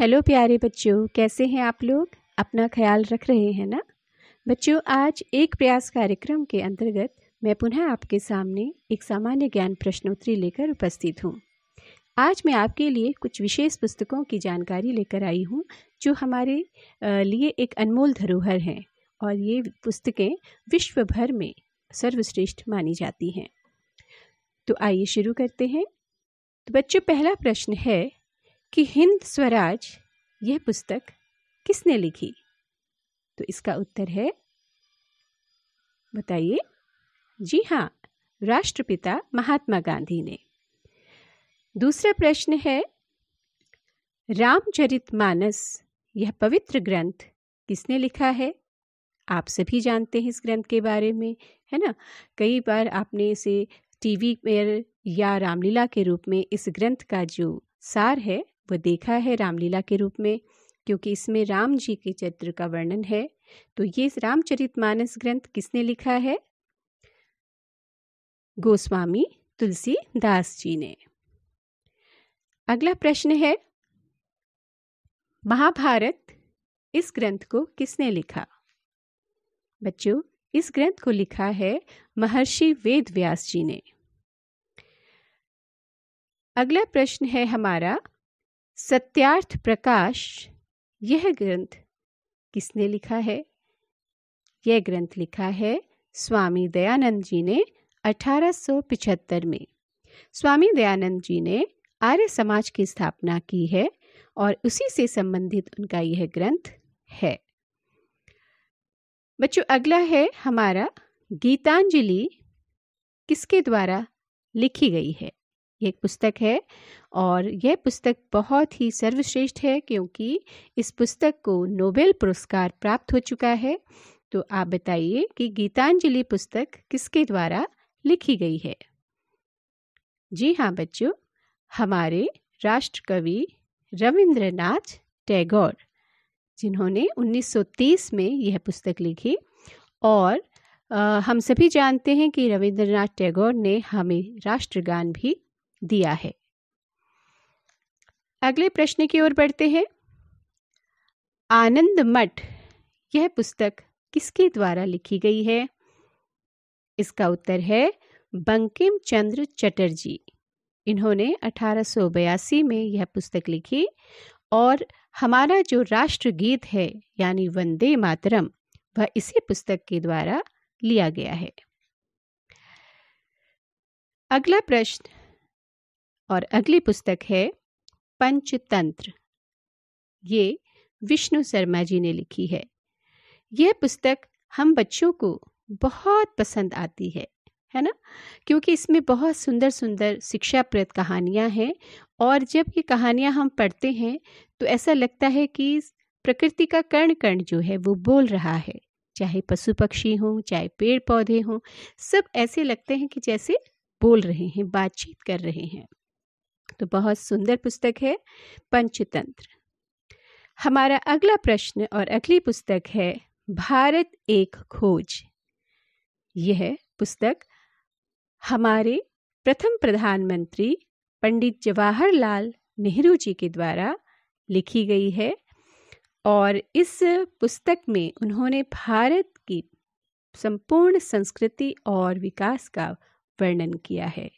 hello प्यारे बच्चों कैसे हैं आप लोग अपना ख्याल रख रहे हैं ना बच्चों आज एक प्रयास कार्यक्रम के अंतर्गत मैं पुनः आपके सामने एक सामान्य ज्ञान प्रश्नोत्तरी लेकर उपस्थित हूँ आज मैं आपके लिए कुछ विशेष पुस्तकों की जानकारी लेकर आई हूँ जो हमारे लिए एक अनमोल धरोहर हैं और ये पुस्तकें विश्व भर में सर्वश्रेष्ठ मानी जाती हैं तो आइए शुरू करते हैं तो बच्चों पहला प्रश्न है कि हिंद स्वराज यह पुस्तक किसने लिखी तो इसका उत्तर है बताइए जी हाँ राष्ट्रपिता महात्मा गांधी ने दूसरा प्रश्न है रामचरित मानस यह पवित्र ग्रंथ किसने लिखा है आप सभी जानते हैं इस ग्रंथ के बारे में है ना कई बार आपने इसे टीवी पर या रामलीला के रूप में इस ग्रंथ का जो सार है वो देखा है रामलीला के रूप में क्योंकि इसमें राम जी के चरित्र का वर्णन है तो ये रामचरित मानस ग्रंथ किसने लिखा है गोस्वामी तुलसी दास जी ने अगला प्रश्न है महाभारत इस ग्रंथ को किसने लिखा बच्चों इस ग्रंथ को लिखा है महर्षि वेद व्यास जी ने अगला प्रश्न है हमारा सत्यार्थ प्रकाश यह ग्रंथ किसने लिखा है यह ग्रंथ लिखा है स्वामी दयानंद जी ने 1875 में स्वामी दयानंद जी ने आर्य समाज की स्थापना की है और उसी से संबंधित उनका यह ग्रंथ है बच्चों अगला है हमारा गीतांजलि किसके द्वारा लिखी गई है ये एक पुस्तक है और यह पुस्तक बहुत ही सर्वश्रेष्ठ है क्योंकि इस पुस्तक को नोबेल पुरस्कार प्राप्त हो चुका है तो आप बताइए कि गीतांजलि पुस्तक किसके द्वारा लिखी गई है जी हाँ बच्चों हमारे राष्ट्र कवि रविंद्रनाथ टैगोर जिन्होंने 1930 में यह पुस्तक लिखी और आ, हम सभी जानते हैं कि रविंद्रनाथ टैगोर ने हमें राष्ट्रगान भी दिया है अगले प्रश्न की ओर बढ़ते हैं आनंद मठ यह पुस्तक किसके द्वारा लिखी गई है इसका उत्तर है बंकिम चंद्र चटर्जी इन्होंने अठारह में यह पुस्तक लिखी और हमारा जो राष्ट्रगीत है यानी वंदे मातरम वह इसी पुस्तक के द्वारा लिया गया है अगला प्रश्न और अगली पुस्तक है पंचतंत्र ये विष्णु शर्मा जी ने लिखी है यह पुस्तक हम बच्चों को बहुत पसंद आती है है ना क्योंकि इसमें बहुत सुंदर सुंदर शिक्षा प्रद कहानियाँ हैं और जब ये कहानियाँ हम पढ़ते हैं तो ऐसा लगता है कि प्रकृति का कर्ण कर्ण जो है वो बोल रहा है चाहे पशु पक्षी हों चाहे पेड़ पौधे हों सब ऐसे लगते हैं कि जैसे बोल रहे हैं बातचीत कर रहे हैं तो बहुत सुंदर पुस्तक है पंचतंत्र हमारा अगला प्रश्न और अगली पुस्तक है भारत एक खोज यह पुस्तक हमारे प्रथम प्रधानमंत्री पंडित जवाहरलाल नेहरू जी के द्वारा लिखी गई है और इस पुस्तक में उन्होंने भारत की संपूर्ण संस्कृति और विकास का वर्णन किया है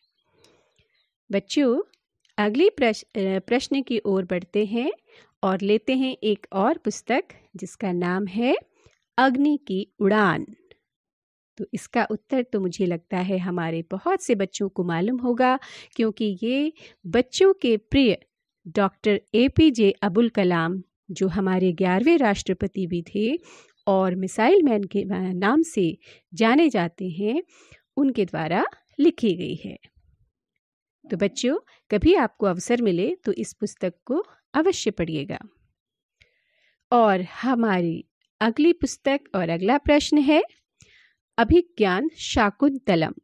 बच्चों अगली प्रश्न की ओर बढ़ते हैं और लेते हैं एक और पुस्तक जिसका नाम है अग्नि की उड़ान तो इसका उत्तर तो मुझे लगता है हमारे बहुत से बच्चों को मालूम होगा क्योंकि ये बच्चों के प्रिय doctor A P J Abul Kalam जो हमारे ग्यारहवें राष्ट्रपति भी थे और मिसाइल मैन के नाम से जाने जाते हैं उनके द्वारा लिखी गई है तो बच्चों कभी आपको अवसर मिले तो इस पुस्तक को अवश्य पढ़िएगा और हमारी अगली पुस्तक और अगला प्रश्न है अभिज्ञान शाकुंतलम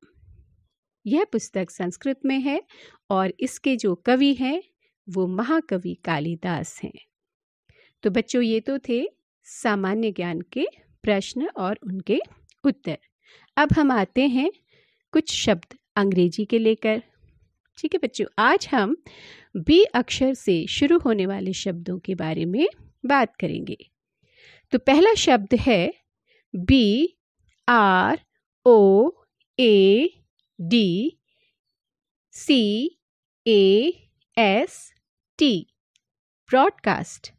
यह पुस्तक संस्कृत में है और इसके जो कवि हैं वो महाकवि कालिदास हैं तो बच्चों ये तो थे सामान्य ज्ञान के प्रश्न और उनके उत्तर अब हम आते हैं कुछ शब्द अंग्रेजी के लेकर ठीक है बच्चों आज हम बी अक्षर से शुरू होने वाले शब्दों के बारे में बात करेंगे तो पहला शब्द है B R O A D C A S T broadcast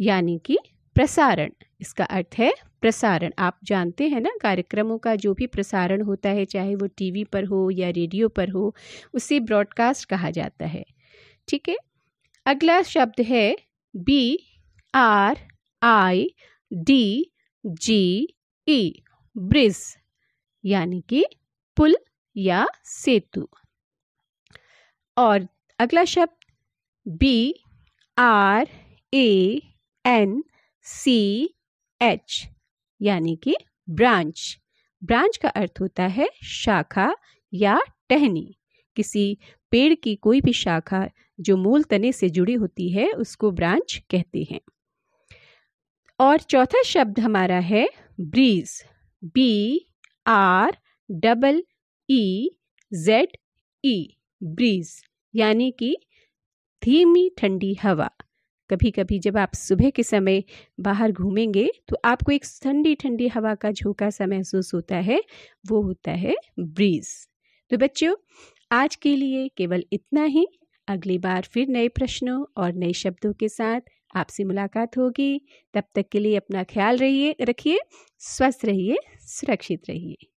यानी कि प्रसारण इसका अर्थ है प्रसारण आप जानते हैं ना कार्यक्रमों का जो भी प्रसारण होता है चाहे वो टीवी पर हो या रेडियो पर हो उसे ब्रॉडकास्ट कहा जाता है ठीक है अगला शब्द है B R I D G E bridge यानी कि पुल या सेतु और अगला शब्द B R A N C H यानी कि ब्रांच ब्रांच का अर्थ होता है शाखा या टहनी किसी पेड़ की कोई भी शाखा जो मूल तने से जुड़ी होती है उसको ब्रांच कहते हैं और चौथा शब्द हमारा है breeze B R double E Z E breeze यानी कि धीमी ठंडी हवा कभी कभी जब आप सुबह के समय बाहर घूमेंगे तो आपको एक ठंडी ठंडी हवा का झोंका सा महसूस होता है वो होता है ब्रीज तो बच्चों आज के लिए केवल इतना ही अगली बार फिर नए प्रश्नों और नए शब्दों के साथ आपसे मुलाकात होगी तब तक के लिए अपना ख्याल रहिए रखिए स्वस्थ रहिए सुरक्षित रहिए